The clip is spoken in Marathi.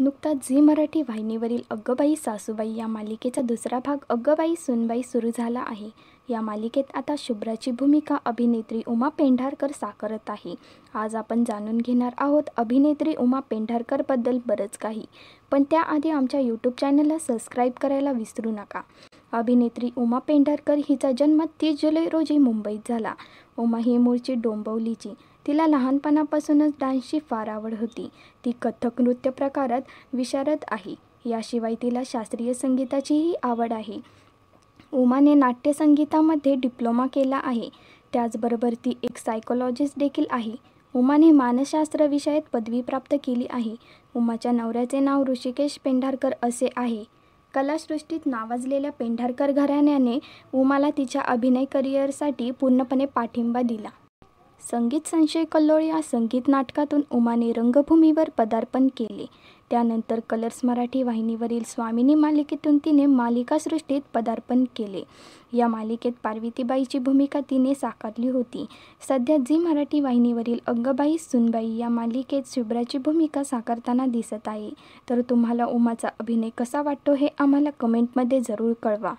नुकताच झी मराठी वाहिनीवरील अग्गबाई सासूबाई या मालिकेचा दुसरा भाग अग्गबाई सुनबाई सुरू झाला आहे या मालिकेत आता शुभ्राची भूमिका अभिनेत्री उमा पेंढारकर साकारत आहे आज आपण जाणून घेणार आहोत अभिनेत्री उमा पेंढारकरबद्दल बरंच काही पण त्याआधी आमच्या यूट्यूब चॅनलला सबस्क्राईब करायला विसरू नका अभिनेत्री उमा पेंढारकर हिचा जन्म तीस जुलै रोजी मुंबईत झाला उमा ही मूळची डोंबवलीची तिला लहानपणापासूनच डान्सची फार आवड होती ती कथक नृत्य प्रकारात विशारद आहे याशिवाय तिला शास्त्रीय संगीताचीही आवड आहे उमाने नाट्यसंगीतामध्ये डिप्लोमा केला आहे त्याचबरोबर ती एक सायकोलॉजिस्ट देखील आहे उमाने मानसशास्त्र विषयात पदवी प्राप्त केली आहे उमाच्या नवऱ्याचे नाव ऋषिकेश पेंढारकर असे आहे कलासृष्टीत नावाजलेल्या पेंढारकर घराण्याने उमाला तिच्या अभिनय करिअरसाठी पूर्णपणे पाठिंबा दिला संगीत संशय कल्लोळ या संगीत नाटकातून उमाने रंगभूमीवर पदार्पण केले त्यानंतर कलर्स मराठी वाहिनीवरील स्वामिनी मालिकेतून तिने मालिकासृष्टीत पदार्पण केले या मालिकेत पार्वतीबाईची भूमिका तिने साकारली होती सध्या झी मराठी वाहिनीवरील अंगबाई सुनबाई या मालिकेत शुभ्राची भूमिका साकारताना दिसत आहे तर तुम्हाला उमाचा अभिनय कसा वाटतो हे आम्हाला कमेंटमध्ये जरूर कळवा